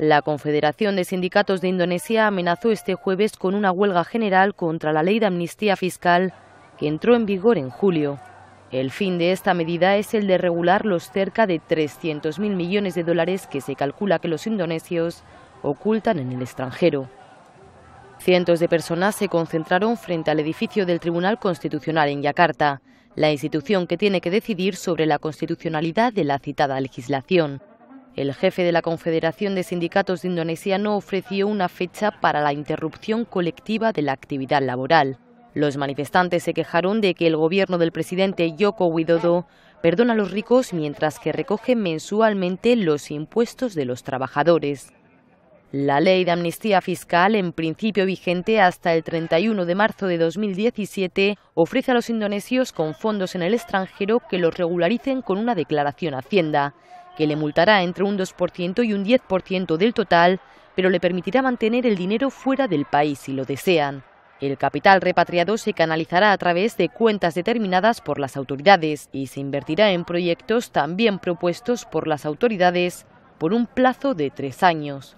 La Confederación de Sindicatos de Indonesia amenazó este jueves con una huelga general contra la ley de amnistía fiscal que entró en vigor en julio. El fin de esta medida es el de regular los cerca de 300.000 millones de dólares que se calcula que los indonesios ocultan en el extranjero. Cientos de personas se concentraron frente al edificio del Tribunal Constitucional en Yakarta, la institución que tiene que decidir sobre la constitucionalidad de la citada legislación. El jefe de la Confederación de Sindicatos de Indonesia no ofreció una fecha para la interrupción colectiva de la actividad laboral. Los manifestantes se quejaron de que el gobierno del presidente Yoko Widodo perdona a los ricos mientras que recoge mensualmente los impuestos de los trabajadores. La ley de amnistía fiscal, en principio vigente hasta el 31 de marzo de 2017, ofrece a los indonesios con fondos en el extranjero que los regularicen con una declaración Hacienda que le multará entre un 2% y un 10% del total, pero le permitirá mantener el dinero fuera del país si lo desean. El capital repatriado se canalizará a través de cuentas determinadas por las autoridades y se invertirá en proyectos también propuestos por las autoridades por un plazo de tres años.